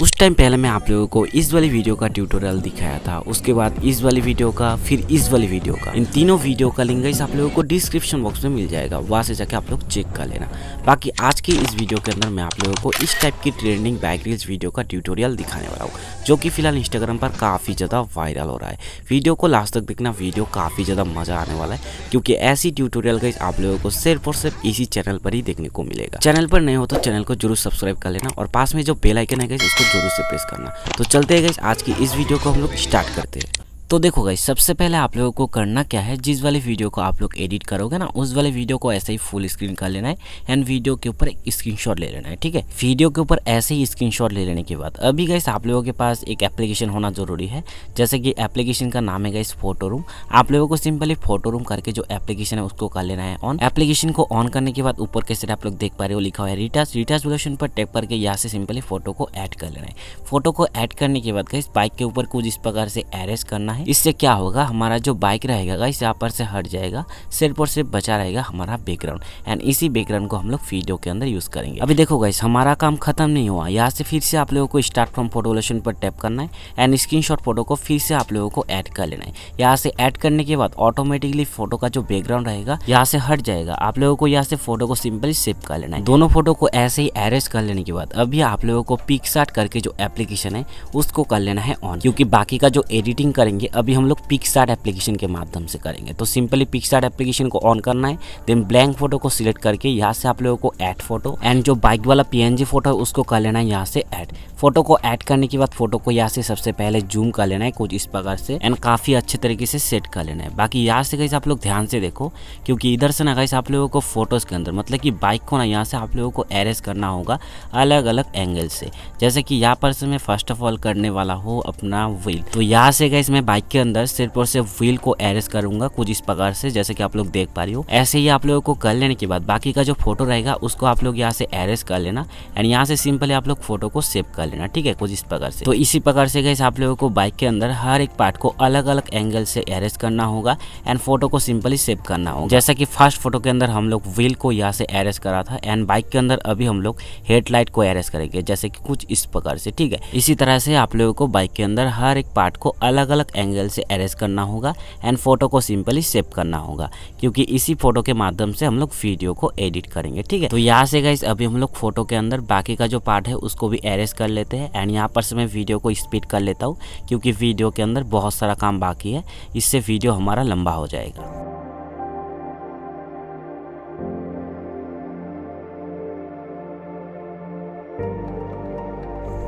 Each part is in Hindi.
कुछ टाइम पहले मैं आप लोगों को इस वाली वीडियो का ट्यूटोरियल दिखाया था उसके बाद इस वाली वीडियो का फिर इस वाली वीडियो का इन तीनों वीडियो का लिंक इस आप लोगों को डिस्क्रिप्शन बॉक्स में मिल जाएगा वहाँ से जाके आप लोग चेक कर लेना बाकी आज की इस वीडियो के अंदर मैं आप लोगों को इस टाइप की ट्रेंडिंग बाइक रील्स वीडियो का ट्यूटोरियल दिखाने वाला हूँ जो कि फिलहाल इंस्टाग्राम पर काफ़ी ज़्यादा वायरल हो रहा है वीडियो को लास्ट तक देखना वीडियो काफ़ी ज़्यादा मज़ा आने वाला है क्योंकि ऐसी ट्यूटोरियल गाइज आप लोगों को सिर्फ और सिर्फ इसी चैनल पर ही देखने को मिलेगा चैनल पर नहीं हो तो चैनल को जरूर सब्सक्राइब कर लेना और पास में जो बेलाइकन है गाइज उसको ज़रूर से प्रेस करना तो चलते हैं आज की इस वीडियो को हम लोग स्टार्ट करते हैं तो देखो गई सबसे पहले आप लोगों को करना क्या है जिस वाले वीडियो को आप लोग एडिट करोगे ना उस वाले वीडियो को ऐसे ही फुल स्क्रीन कर लेना है एंड वीडियो के ऊपर एक स्क्रीनशॉट ले लेना है ठीक है वीडियो के ऊपर ऐसे ही स्क्रीनशॉट ले लेने के बाद अभी गई आप लोगों के पास एक एप्लीकेशन होना जरूरी है जैसे कि एप्लीकेशन का नाम है गई फोटो रूम आप लोगों को सिंपली फोटो रूम करके जो एप्लीकेशन है उसको कर लेना है ऑन एप्लीकेशन को ऑन करने के बाद ऊपर कैसे आप लोग देख पा रहे हो लिखा हुआ है रिटाच रिटाच लोकेशन पर टैप करके यहाँ से सिंपली फोटो को ऐड कर लेना है फोटो को ऐड करने के बाद गई बाइक के ऊपर कुछ इस प्रकार से एरेस्ट करना है है इससे क्या होगा हमारा जो बाइक रहेगा इस यहाँ पर से हट जाएगा सिर्फ और सिर्फ बचा रहेगा हमारा बैकग्राउंड एंड इसी बैकग्राउंड को हम लोग वीडियो के अंदर यूज करेंगे अभी देखो गाइस हमारा काम खत्म नहीं हुआ यहाँ से फिर से आप लोगों को स्टार्ट फ्रॉम फोटोलेशन पर टैप करना है एंड स्क्रीन फोटो को फिर से आप लोगों को ऐड कर लेना है यहाँ से ऐड करने के बाद ऑटोमेटिकली फोटो का जो बैकग्राउंड रहेगा यहाँ से हट जाएगा आप लोगों को यहाँ से फोटो को सिंपली सेव कर लेना है दोनों फोटो को ऐसे ही एरेज कर लेने के बाद अभी आप लोगों को पिक करके जो एप्लीकेशन है उसको कर लेना है ऑन क्योंकि बाकी का जो एडिटिंग करेंगे अभी हम लोग पिक्सार्ट एप्लीकेशन के माध्यम से करेंगे तो सिंपली पिकसार्ट एप्लीकेशन को ऑन करना है देन ब्लैंक फोटो को सिलेक्ट करके यहाँ से आप लोगों को ऐड फोटो एंड जो बाइक वाला पी फोटो है उसको कर लेना है यहाँ से ऐड फोटो को ऐड करने के बाद फोटो को यहाँ से सबसे पहले जूम कर लेना है कुछ इस प्रकार से एंड काफी अच्छे तरीके से सेट कर लेना है बाकी यहाँ से गई आप लोग ध्यान से देखो क्योंकि इधर से ना गई आप लोगों को फोटोज के अंदर मतलब की बाइक को ना यहाँ से आप लोगों को एरेज करना होगा अलग अलग एंगल से जैसे कि यहाँ पर से मैं फर्स्ट ऑफ ऑल करने वाला हूँ अपना व्हील तो यहाँ से गई मैं बाइक बाइक के अंदर सिर्फ और सिर्फ व्हील को एरेस करूंगा कुछ इस प्रकार से जैसे कि आप लोग देख पा रही हो ऐसे ही आप लोगों को कर लेने के बाद बाकी का जो फोटो रहेगा उसको आप लोग यहाँ से एरेस कर लेना एंड यहाँ से सिंपली आप लोग फोटो को सेव कर लेना ठीक है कुछ इस प्रकार से तो इसी प्रकार से गैस आप लोगों को बाइक के अंदर हर एक पार्ट को अलग अलग एंगल से एरेस करना होगा एंड फोटो को सिंपली सेव करना होगा जैसा की फर्स्ट फोटो के अंदर हम लोग व्हील को यहाँ से एरेस करा था एंड बाइक के अंदर अभी हम लोग हेडलाइट को एरेस करेंगे जैसे की कुछ इस प्रकार से ठीक है इसी तरह से आप लोगों को बाइक के अंदर हर एक पार्ट को अलग अलग एंगल एंगल से अरेस्ट करना होगा एंड फोटो को सिंपली सेव करना होगा क्योंकि इसी फोटो के माध्यम से हम लोग वीडियो को एडिट करेंगे ठीक है तो यहाँ से गाइज अभी हम लोग फोटो के अंदर बाकी का जो पार्ट है उसको भी अरेज कर लेते हैं एंड यहाँ पर से मैं वीडियो को स्पीड कर लेता हूँ क्योंकि वीडियो के अंदर बहुत सारा काम बाकी है इससे वीडियो हमारा लंबा हो जाएगा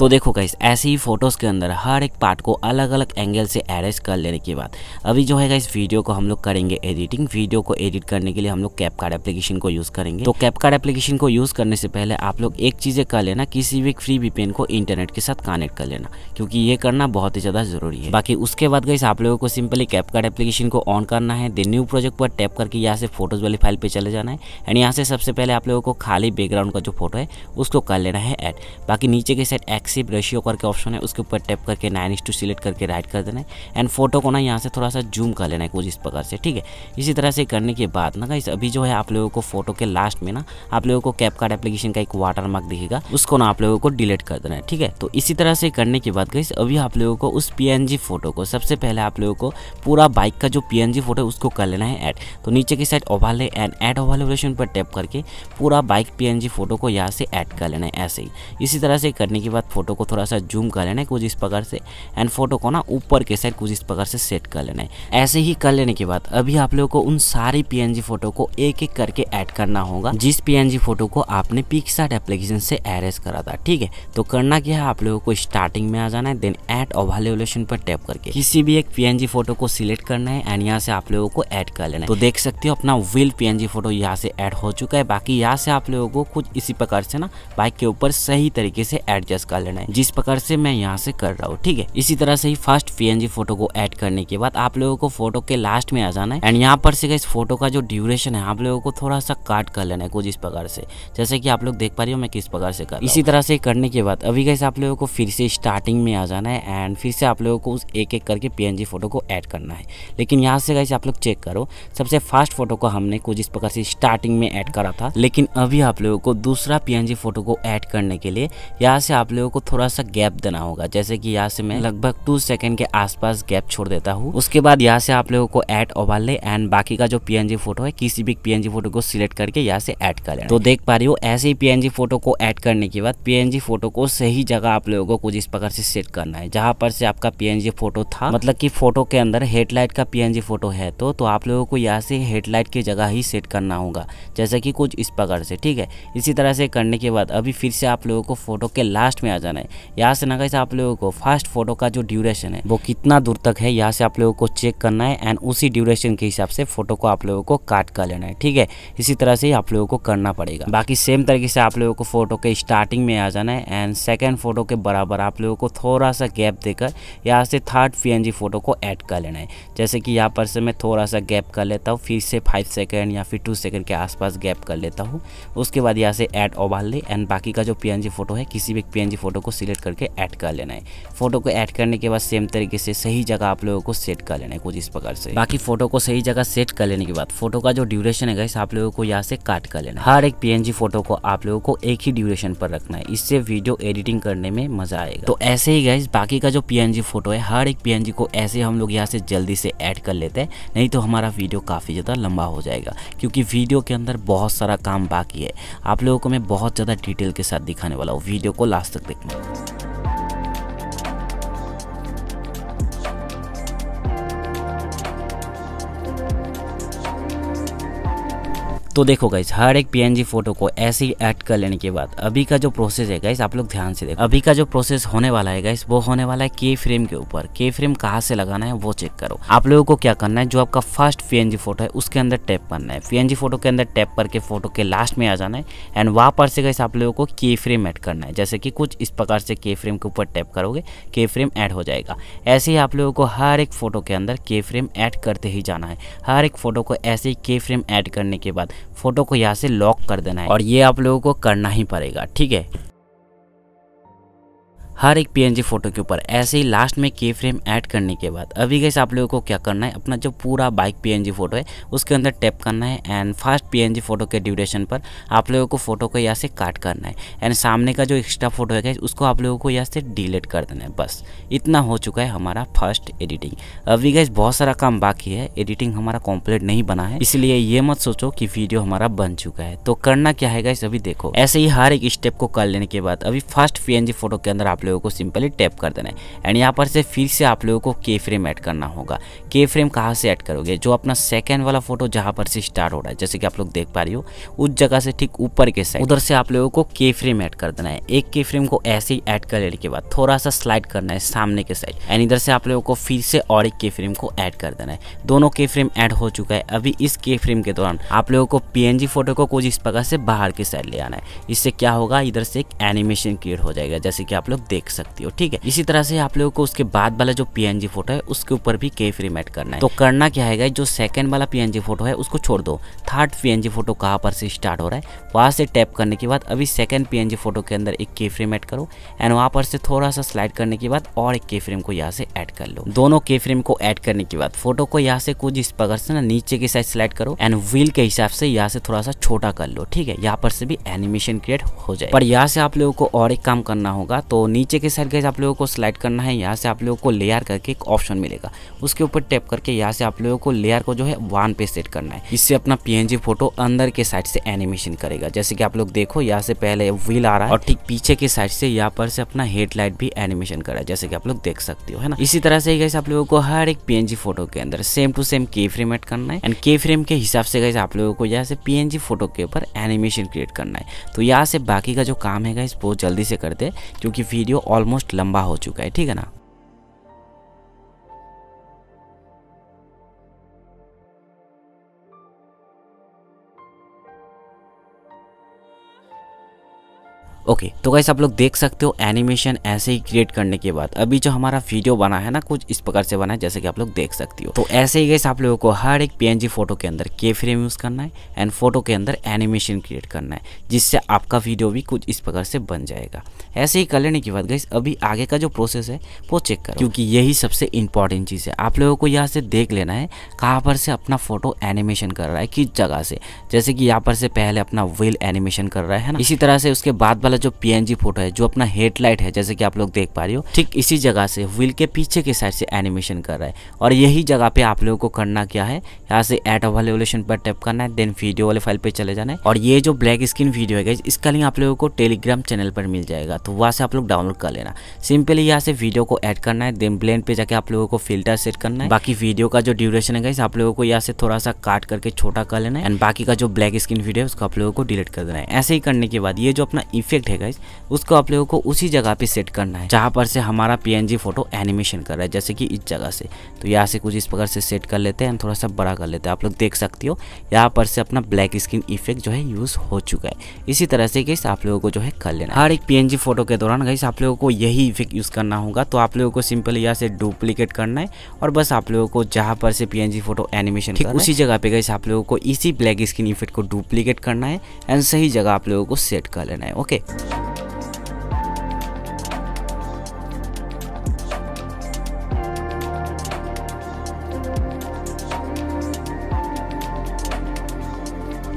तो देखो गाइस ऐसे ही फोटोज़ के अंदर हर एक पार्ट को अलग अलग एंगल से एरेंज कर लेने के बाद अभी जो है गाइस वीडियो को हम लोग करेंगे एडिटिंग वीडियो को एडिट करने के लिए हम लोग कैप कार्ड एप्लीकेशन को यूज़ करेंगे तो कैप कार्ड एप्लीकेशन को यूज़ करने से पहले आप लोग एक चीज़ें कर लेना किसी भी फ्री वीपीएन को इंटरनेट के साथ कनेक्ट कर लेना क्योंकि ये करना बहुत ही ज़्यादा ज़रूरी है बाकी उसके बाद गाइस आप लोगों को सिंपली कैप कार्ड एप्लीकेशन को ऑन करना है दे न्यू प्रोजेक्ट पर टैप करके यहाँ से फोटोज़ वाली फाइल पर चले जाना है एंड यहाँ से सबसे पहले आप लोगों को खाली बैकग्राउंड का जो फोटो है उसको कर लेना है एड बाकी नीचे के साइड एक्स फ्लैगशिप रेशियो करके ऑप्शन है उसके ऊपर टैप करके नाइन टू सिलेक्ट करके राइट कर देना है एंड फोटो को ना यहाँ से थोड़ा सा जूम कर लेना है कुछ इस प्रकार से ठीक है इसी तरह से करने के बाद ना इस अभी जो है आप लोगों को फोटो के लास्ट में ना आप लोगों को कैप कार्ड एप्लीकेशन का एक वाटर मार्क दिखेगा उसको ना आप लोगों को डिलीट कर देना है ठीक है तो इसी तरह से करने के बाद गई अभी आप लोगों को उस पी फोटो को सबसे पहले आप लोगों को पूरा बाइक का जो पी फोटो है उसको कर लेना है एड तो नीचे की साइड ओवाले एंड एड ओवाल पर टैप करके पूरा बाइक पी फोटो को यहाँ से ऐड कर लेना है ऐसे ही इसी तरह से करने के बाद फ़ोटो को थोड़ा सा जूम कर लेना है कुछ इस प्रकार से एंड फोटो को ना ऊपर के साइड कुछ इस प्रकार से सेट कर लेना है ऐसे ही कर लेने के बाद अभी आप लोगों को उन सारी पीएनजी फोटो को एक एक करके ऐड करना होगा जिस पीएनजी फोटो को आपने पिकसार्ट एप्लीकेशन से एरेज करा था ठीक है तो करना क्या है आप लोगों को स्टार्टिंग में आ जाना है देन एड ओवेलेशन पर टैप करके किसी भी एक पी फोटो को सिलेक्ट करना है एंड यहाँ से आप लोगों को एड कर लेना है तो देख सकते हो अपना व्हील पी फोटो यहाँ से एड हो चुका है बाकी यहाँ से आप लोगों को कुछ इसी प्रकार से ना बाइक के ऊपर सही तरीके से एडजस्ट कर लेना है जिस प्रकार से मैं यहाँ से कर रहा हूँ ठीक है इसी तरह से ही फर्स्ट पी फोटो को एड करने के बाद आप लोगों को फोटो के लास्ट में आ जाना है एंड यहाँ पर से इस फोटो का जो ड्यूरेशन है आप लोगों को थोड़ा सा काट कर लेना है कुछ इस प्रकार से जैसे कि आप लोग देख पा रहे हो मैं किस प्रकार से कर इसी तरह से करने के बाद अभी कैसे आप लोगों को फिर से स्टार्टिंग में आ जाना है एंड फिर से आप लोगों को उस एक एक करके पी फोटो को ऐड करना है लेकिन यहाँ से कैसे आप लोग चेक करो सबसे फास्ट फोटो को हमने कुछ इस प्रकार से स्टार्टिंग में ऐड करा था लेकिन अभी आप लोगों को दूसरा पी फोटो को ऐड करने के लिए यहाँ से आप लोगों को थोड़ा सा गैप देना होगा जैसे कि यहाँ से मैं लगभग टू सेकंड के आसपास गैप छोड़ देता हूँ उसके बाद यहाँ से आप लोगों को ऐड उबाल ले एंड बाकी का जो पीएनजी फोटो है किसी भी पीएनजी फोटो को सिलेक्ट करके यहाँ से ऐड कर तो देख पा रही हो ऐसे ही पीएनजी फोटो को ऐड करने के बाद पीएनजी फोटो को सही जगह आप लोगों को कुछ इस प्रकार से सेट करना है जहाँ पर से आपका पीएनजी फोटो था मतलब की फोटो के अंदर हेडलाइट का पीएनजी फोटो है तो, तो आप लोगों को यहाँ से हेडलाइट की जगह ही सेट करना होगा जैसे की कुछ इस प्रकार से ठीक है इसी तरह से करने के बाद अभी फिर से आप लोगों को फोटो के लास्ट में आ जाना है यहाँ से ना कैसे आप लोगों को फास्ट फोटो का जो ड्यूरेशन है वो कितना दूर तक है यहाँ से आप लोगों को चेक करना है एंड उसी ड्यूरेशन के हिसाब से फोटो को आप लोगों को काट कर लेना है ठीक है इसी तरह से आप लोगों को करना पड़ेगा बाकी सेम तरीके से आप लोगों को फोटो के स्टार्टिंग में आ जाना है एंड सेकेंड फोटो के बराबर आप लोगों को थोड़ा सा गैप देकर यहाँ से थर्ड पी फोटो को ऐड कर लेना है जैसे कि यहाँ पर से मैं थोड़ा सा गैप कर लेता हूँ फिर से फाइव सेकेंड या फिर टू सेकेंड के आसपास गैप कर लेता हूँ उसके बाद यहाँ से ऐड ओबाल ले एंड बाकी का जो पी फोटो है किसी भी पी फोटो फ़ोटो को सिलेक्ट करके ऐड कर लेना है फ़ोटो को ऐड करने के बाद सेम तरीके से सही जगह आप लोगों को सेट कर लेना है कुछ इस प्रकार से बाकी फ़ोटो को सही जगह सेट कर लेने के बाद फ़ोटो का जो ड्यूरेशन है गैस आप लोगों को यहाँ से काट कर लेना हर एक पी फ़ोटो को आप लोगों को एक ही ड्यूरेशन पर रखना है इससे वीडियो एडिटिंग करने में मज़ा आएगा तो ऐसे ही गए बाकी का जो पी फ़ोटो है हर एक पी को ऐसे हम लोग यहाँ से जल्दी से ऐड कर लेते हैं नहीं तो हमारा वीडियो काफ़ी ज़्यादा लंबा हो जाएगा क्योंकि वीडियो के अंदर बहुत सारा काम बाकी है आप लोगों को मैं बहुत ज़्यादा डिटेल के साथ दिखाने वाला हूँ वीडियो को लास्ट तक देख 思います。तो देखो गाइस हर एक पी फोटो को ऐसे ही ऐड कर लेने के बाद अभी का जो प्रोसेस है गाइस आप लोग ध्यान से देखो अभी का जो प्रोसेस होने वाला है गाइस वो होने वाला है के फ्रेम के ऊपर के फ्रेम कहाँ से लगाना है वो चेक करो आप लोगों को क्या करना है जो आपका फर्स्ट पी फोटो है उसके अंदर टैप करना है पी फोटो के अंदर टैप करके फोटो के लास्ट में आ जाना है एंड वहाँ पर से गाइस आप लोगों को के फ्रेम ऐड करना है जैसे कि कुछ इस प्रकार से के फ्रेम के ऊपर टैप करोगे के फ्रेम ऐड हो जाएगा ऐसे ही आप लोगों को हर एक फोटो के अंदर के फ्रेम ऐड करते ही जाना है हर एक फोटो को ऐसे ही के फ्रेम ऐड करने के बाद फ़ोटो को यहाँ से लॉक कर देना है और ये आप लोगों को करना ही पड़ेगा ठीक है हर एक पी फोटो के ऊपर ऐसे ही लास्ट में की फ्रेम ऐड करने के बाद अभी गैस आप लोगों को क्या करना है अपना जो पूरा बाइक पी फोटो है उसके अंदर टैप करना है एंड फास्ट पी फोटो के ड्यूरेशन पर आप लोगों को फोटो को यहाँ से काट करना है एंड सामने का जो एक्स्ट्रा फोटो है गैस उसको आप लोगों को यहाँ से डिलीट कर देना है बस इतना हो चुका है हमारा फर्स्ट एडिटिंग अभी गैस बहुत सारा काम बाकी है एडिटिंग हमारा कॉम्प्लीट नहीं बना है इसलिए ये मत सोचो कि वीडियो हमारा बन चुका है तो करना क्या है गैस अभी देखो ऐसे ही हर एक स्टेप को कर लेने के बाद अभी फर्स्ट पी फोटो के अंदर आप लोग लोगों को सिंपली टैप कर देना है एंड यहाँ पर से फिर से आप लोगों को के फ्रेम ऐड करना होगा के फ्रेम कहाँ से ऐड करोगे जो अपना सेकेंड वाला फोटो जहाँ पर से स्टार्ट हो रहा है जैसे कि आप लोग देख पा रही हो उस जगह से ठीक ऊपर के साइड उधर से आप लोगों को के फ्रेम ऐड कर देना है एक के फ्रेम को ऐसे ही ऐड कर लेने के बाद थोड़ा सा स्लाइड करना है सामने के साइड एंड इधर से आप लोगों को फिर से और एक के फ्रेम को ऐड कर देना है दोनों के फ्रेम ऐड हो चुका है अभी इस के फ्रेम के दौरान आप लोगों को पीएनजी फोटो को कुछ इस प्रकार से बाहर की साइड ले आना है इससे क्या होगा इधर से एक एनिमेशन क्रिएट हो जाएगा जैसे कि आप लोग देख देख सकती हो ठीक है इसी तरह से आप लोगों को उसके बाद वाला जो पी फोटो है उसके ऊपर भी के फ्रेम एड करना है तो करना क्या है जो सेकंड वाला पीएनजी फोटो है उसको छोड़ दो थर्ड पी फोटो कहाँ पर से स्टार्ट हो रहा है वहाँ से टैप करने के बाद अभी सेकंड पी फोटो के अंदर एक के फ्री मेट करो एंड वहाँ पर से थोड़ा सा स्लाइड करने के बाद और एक के फ्रेम को यहाँ से ऐड कर लो दोनों के फ्रेम को ऐड करने के बाद फोटो को यहाँ से कुछ इस प्रकार से ना नीचे की साइड स्लाइड करो एंड व्हील के हिसाब से यहाँ से थोड़ा सा छोटा कर लो ठीक है यहाँ पर से भी एनिमेशन क्रिएट हो जाए पर यहाँ से आप लोगों को और एक काम करना होगा तो नीचे नीचे के साइड गैस आप लोगों को स्लाइड करना है यहाँ से आप लोगों को लेयर करके एक ऑप्शन मिलेगा उसके ऊपर टैप करके यहाँ से आप लोगों को लेयर को जो है वन पे सेट करना है इससे अपना पीएनजी फोटो अंदर के साइड से एनिमेशन करेगा जैसे कि आप लोग देखो यहाँ से पहले व्हील आ रहा है और ठीक पीछे के साइड से यहाँ पर से अपना हेडलाइट भी एनिमेशन करा है जैसे कि आप लोग देख सकते हो है ना इसी तरह से गैस आप लोगों को हर एक पी फोटो के अंदर सेम टू सेम के फ्रेम एड करना है एंड के फ्रेम के हिसाब से गैस आप लोगों को यहाँ से पी फोटो के ऊपर एनिमेशन क्रिएट करना है तो यहाँ से बाकी का जो काम है गैस बहुत जल्दी से करते हैं क्योंकि वीडियो वीडियो ऑलमोस्ट लंबा हो चुका है ठीक है ना ओके okay, तो गाइस आप लोग देख सकते हो एनिमेशन ऐसे ही क्रिएट करने के बाद अभी जो हमारा वीडियो बना है ना कुछ इस प्रकार से बना है जैसे कि आप लोग देख सकती हो तो ऐसे ही गाइस आप लोगों को हर एक पी फोटो के अंदर के फ्रेम यूज़ करना है एंड फोटो के अंदर एनिमेशन क्रिएट करना है जिससे आपका वीडियो भी कुछ इस प्रकार से बन जाएगा ऐसे ही कर लेने के बाद गाइस अभी आगे का जो प्रोसेस है वो चेक करो क्योंकि यही सबसे इंपॉर्टेंट चीज़ है आप लोगों को यहाँ से देख लेना है कहाँ पर से अपना फोटो एनिमेशन कर रहा है किस जगह से जैसे कि यहाँ पर से पहले अपना व्हील एनिमेशन कर रहा है ना इसी तरह से उसके बाद वाला जो पी फोटो है जो अपना हेडलाइट है जैसे कि आप लोग देख पा रहे हो ठीक इसी जगह से व्हील के पीछे के साइड से एनिमेशन कर रहा है और यही जगह पे आप लोगों को करना क्या है यहाँ से एट ऑफ एवोल्यूशन पर टैप करना है देन वीडियो वाले फाइल पे चले जाना है और ये जो ब्लैक स्क्रीन वीडियो है इसका लिंक आप लोगों को टेलीग्राम चैनल पर मिल जाएगा तो वहाँ से आप लोग डाउनलोड कर लेना सिंपली यहाँ से वीडियो को एड करना है देन ब्लेंड पे जाके आप लोगों को फिल्टर सेट करना है बाकी वीडियो का जो ड्यूरेशन है आप लोगों को यहाँ से थोड़ा सा काट करके छोटा कर लेना है एंड बाकी का जो ब्लैक स्क्रीन वीडियो है उसको आप लोगों को डिलीट कर देना है ऐसे ही करने के बाद ये जो अपना इफेक्ट ऑब्जेक्ट है गाइज उसको आप लोगों को उसी जगह पे सेट करना है जहाँ पर से हमारा पी फोटो एनिमेशन कर रहा है जैसे कि इस जगह से तो यहाँ से कुछ इस प्रकार से सेट कर लेते हैं थोड़ा सा बड़ा कर लेते हैं आप लोग देख सकते हो यहाँ पर से अपना ब्लैक स्किन इफेक्ट जो है यूज़ हो चुका है इसी तरह से गाइस आप लोगों को जो है कर लेना हर एक पी फोटो के दौरान गाइस आप लोगों को यही इफेक्ट यूज़ करना होगा तो आप लोगों को सिंपल यहाँ से डुप्लीकेट करना है और बस आप लोगों को जहाँ पर से पी फोटो एनिमेशन उसी जगह पे गाइस आप लोगों को इसी ब्लैक स्किन इफेक्ट को डुप्लीकेट करना है एंड सही जगह आप लोगों को सेट कर लेना है ओके you.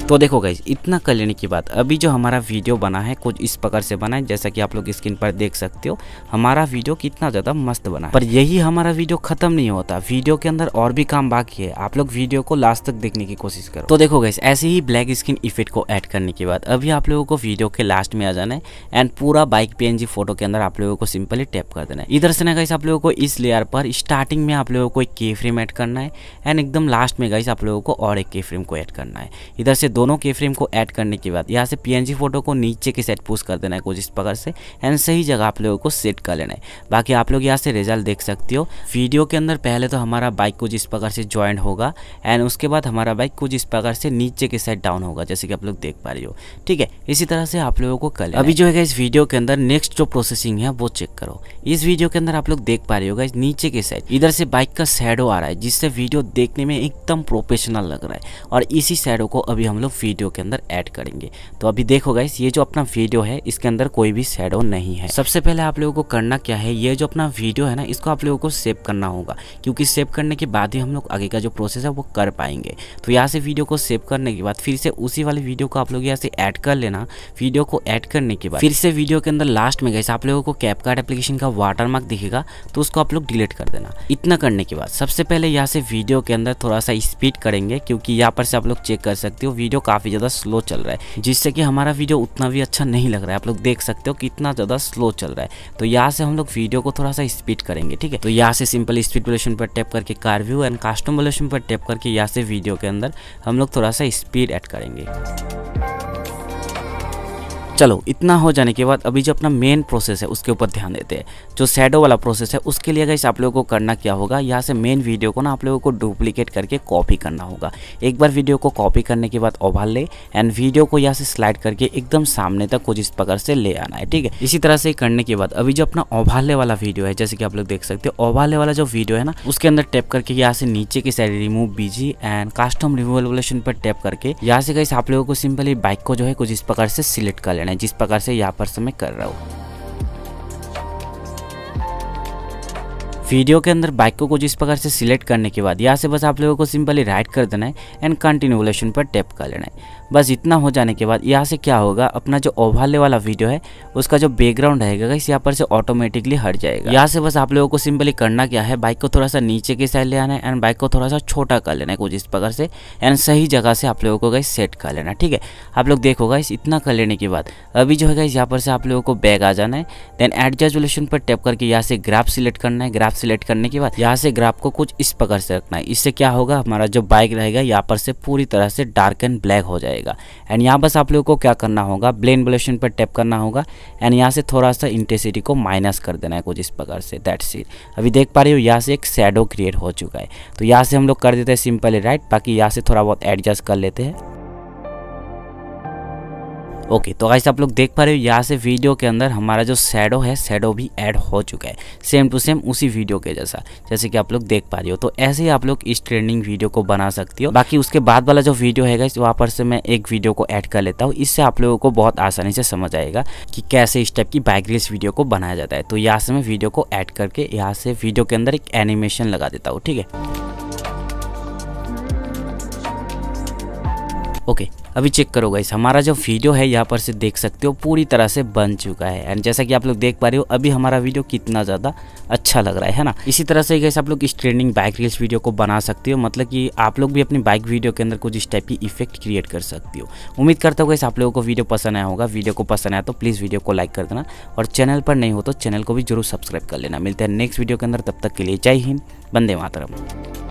तो देखो गाइज इतना कर लेने के बाद अभी जो हमारा वीडियो बना है कुछ इस प्रकार से बना है जैसा कि आप लोग स्क्रीन पर देख सकते हो हमारा वीडियो कितना ज़्यादा मस्त बना पर यही हमारा वीडियो खत्म नहीं होता वीडियो के अंदर और भी काम बाकी है आप लोग वीडियो को लास्ट तक देखने की कोशिश करो तो देखो गाइज ऐसे ही ब्लैक स्किन इफेक्ट को ऐड करने के बाद अभी आप लोगों को वीडियो के लास्ट में आ जाना है एंड पूरा बाइक पी फोटो के अंदर आप लोगों को सिंपली टैप कर देना है इधर से ना गाइस आप लोगों को इस लेयर पर स्टार्टिंग में आप लोगों को एक के फ्रेम ऐड करना है एंड एकदम लास्ट में गाइस आप लोगों को और एक के फ्रेम को ऐड करना है इधर से दोनों के फ्रेम को ऐड करने के बाद यहाँ से पीएनजी फोटो को नीचे के सेट पुश कर देना है कुछ इस प्रकार से एंड सही जगह आप लोगों को सेट कर लेना है बाकी आप लोग यहाँ से रिजल्ट देख सकते हो वीडियो के अंदर पहले तो हमारा बाइक कुछ इस प्रकार से ज्वाइंट होगा एंड उसके बाद हमारा बाइक कुछ इस प्रकार से नीचे के साइड डाउन होगा जैसे कि आप लोग देख पा रहे हो ठीक है इसी तरह से आप लोगों को कर अभी जो है इस वीडियो के अंदर नेक्स्ट जो प्रोसेसिंग है वो चेक करो इस वीडियो के अंदर आप लोग देख पा रहे होगा नीचे के साइड इधर से बाइक का शेडो आ रहा है जिससे वीडियो देखने में एकदम प्रोफेशनल लग रहा है और इसी शेडो को अभी हम लोग लोग वीडियो के अंदर ऐड करेंगे तो अभी देखो गाइस ये जो अपना वीडियो है इसके अंदर कोई भी शेडो नहीं है सबसे पहले आप लोगों को करना क्या है ये जो अपना वीडियो है ना इसको आप लोगों को सेव करना होगा क्योंकि सेव करने के बाद ही हम लोग आगे का जो प्रोसेस है वो कर पाएंगे तो यहाँ से वीडियो को सेव करने के बाद फिर से उसी वाले वीडियो को आप लोग यहाँ से ऐड कर लेना वीडियो को ऐड करने के बाद फिर से वीडियो के अंदर लास्ट में गाइस आप लोगों को कैप कार्ड एप्लीकेशन का वाटरमार्क दिखेगा तो उसको आप लोग डिलीट कर देना इतना करने के बाद सबसे पहले यहाँ से वीडियो के अंदर थोड़ा सा स्पीड करेंगे क्योंकि यहाँ पर से आप लोग चेक कर सकते हो वीडियो वीडियो काफ़ी ज़्यादा स्लो चल रहा है जिससे कि हमारा वीडियो उतना भी अच्छा नहीं लग रहा है आप लोग देख सकते हो कितना ज़्यादा स्लो चल रहा है तो यहाँ से हम लोग वीडियो को थोड़ा सा स्पीड करेंगे ठीक है तो यहाँ से सिंपल स्पीड वोलेशन पर टैप करके कार व्यू एंड कास्टम वोलेशन पर टैप करके यहाँ से वीडियो के अंदर हम लोग थोड़ा सा स्पीड एड करेंगे चलो इतना हो जाने के बाद अभी जो अपना मेन प्रोसेस है उसके ऊपर ध्यान देते हैं जो शेडो वाला प्रोसेस है उसके लिए गाइस आप लोगों को करना क्या होगा यहाँ से मेन वीडियो को ना आप लोगों को डुप्लीकेट करके कॉपी करना होगा एक बार वीडियो को कॉपी करने के बाद ओभाल ले एंड वीडियो को यहाँ से स्लाइड करके एकदम सामने तक कुछ इस प्रकार से ले आना है ठीक है इसी तरह से करने के बाद अभी जो अपना ओभाले वाला वीडियो है जैसे कि आप लोग देख सकते हो ओभाले वाला जो वीडियो है ना उसके अंदर टैप करके यहाँ से नीचे की side remove BG and custom removal पर टैप करके यहाँ से गाइस आप लोगों को सिंपली बाइक को जो है कुछ इस प्रकार से सिलेक्ट कर लेना करना है जिस प्रकार से यहाँ पर से मैं कर रहा हूँ वीडियो के अंदर बाइक को कुछ इस प्रकार से सिलेक्ट करने के बाद यहाँ से बस आप लोगों को सिंपली राइट कर देना है एंड कंटिन्यूलेशन पर टैप कर लेना है बस इतना हो जाने के बाद यहाँ से क्या होगा अपना जो ओवरले वाला वीडियो है उसका जो बैकग्राउंड रहेगा इस यहाँ पर से ऑटोमेटिकली हट जाएगा यहाँ से बस आप लोगों को सिंपली करना क्या है बाइक को थोड़ा सा नीचे की साइड ले आना है एंड बाइक को थोड़ा सा छोटा कर लेना है कुछ इस प्रकार से एंड सही जगह से आप लोगों को गई सेट कर लेना ठीक है आप लोग देखोगा इस इतना कर लेने के बाद अभी जो है इस यहाँ पर से आप लोगों को बैग आ जाना है देन एडजस्टुलेशन पर टैप करके यहाँ से ग्राफ सिलेक्ट करना है ग्राफ सिलेक्ट करने के बाद यहाँ से ग्राफ को कुछ इस प्रकार से रखना है इससे क्या होगा हमारा जो बाइक रहेगा यहाँ पर से पूरी तरह से डार्क एंड ब्लैक हो जाएगा एंड यहाँ बस आप लोगों को क्या करना होगा ब्लेन ब्लेशन पर टैप करना होगा एंड यहाँ से थोड़ा सा इंटेसिटी को माइनस कर देना है कुछ इस प्रकार से दैट सीट अभी देख पा रही हो यहाँ से एक शेडो क्रिएट हो चुका है तो यहाँ से हम लोग कर देते हैं सिंपली राइट बाकी यहाँ से थोड़ा बहुत एडजस्ट कर लेते हैं ओके तो गाइस आप लोग देख पा रहे हो यहाँ से वीडियो के अंदर हमारा जो शेडो है शेडो भी ऐड हो चुका है सेम टू सेम उसी वीडियो के जैसा जैसे कि आप लोग देख पा रहे हो तो ऐसे ही आप लोग इस ट्रेंडिंग वीडियो को बना सकती हो बाकी उसके बाद वाला जो वीडियो है गाइस वहाँ पर से मैं एक वीडियो को ऐड कर लेता हूँ इससे आप लोगों को बहुत आसानी से समझ आएगा कि कैसे इस टाइप की बाइक रेस वीडियो को बनाया जाता है तो यहाँ से मैं वीडियो को ऐड करके यहाँ से वीडियो के अंदर एक एनिमेशन लगा देता हूँ ठीक है ओके okay, अभी चेक करो गाइस हमारा जो वीडियो है यहाँ पर से देख सकते हो पूरी तरह से बन चुका है एंड जैसा कि आप लोग देख पा रहे हो अभी हमारा वीडियो कितना ज़्यादा अच्छा लग रहा है ना इसी तरह से गैस आप लोग इस ट्रेंडिंग बाइक रील्स वीडियो को बना सकते हो मतलब कि आप लोग भी अपनी बाइक वीडियो के अंदर कुछ इस टाइप की इफेक्ट क्रिएट कर सकते हो उम्मीद करता हूँ गैस आप लोगों को वीडियो पसंद आया होगा वीडियो को पसंद आया तो प्लीज़ वीडियो को लाइक कर देना और चैनल पर नहीं हो तो चैनल को भी जरूर सब्सक्राइब कर लेना मिलते हैं नेक्स्ट वीडियो के अंदर तब तक के लिए जय हिंद बंदे मातरम